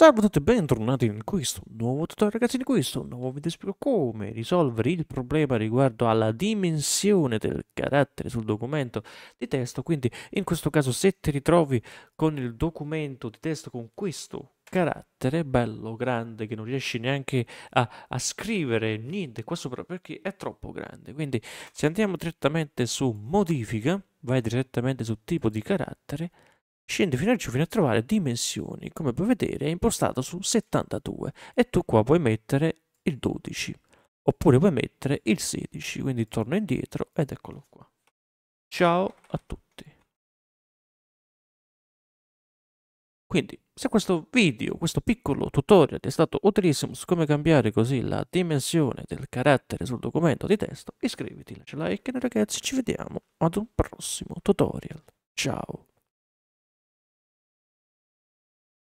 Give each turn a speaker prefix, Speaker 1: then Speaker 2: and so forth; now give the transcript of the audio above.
Speaker 1: Salve a tutti e bentornati in questo nuovo tutorial ragazzi di questo nuovo video spiego come risolvere il problema riguardo alla dimensione del carattere sul documento di testo quindi in questo caso se ti ritrovi con il documento di testo con questo carattere bello grande che non riesci neanche a, a, scrivere niente qua sopra perché è troppo grande quindi se andiamo direttamente su modifica vai direttamente su tipo di carattere Scende fino a giù fino a trovare dimensioni, come puoi vedere è impostato su 72 e tu qua puoi mettere il 12
Speaker 2: oppure puoi mettere il 16, quindi torno indietro ed eccolo qua. Ciao a tutti. Quindi, se
Speaker 3: questo
Speaker 1: video, questo piccolo tutorial ti è stato utilissimo su come cambiare così la dimensione
Speaker 4: del carattere sul documento di testo, iscriviti, lascia like e ragazzi ci vediamo ad un prossimo tutorial. Ciao!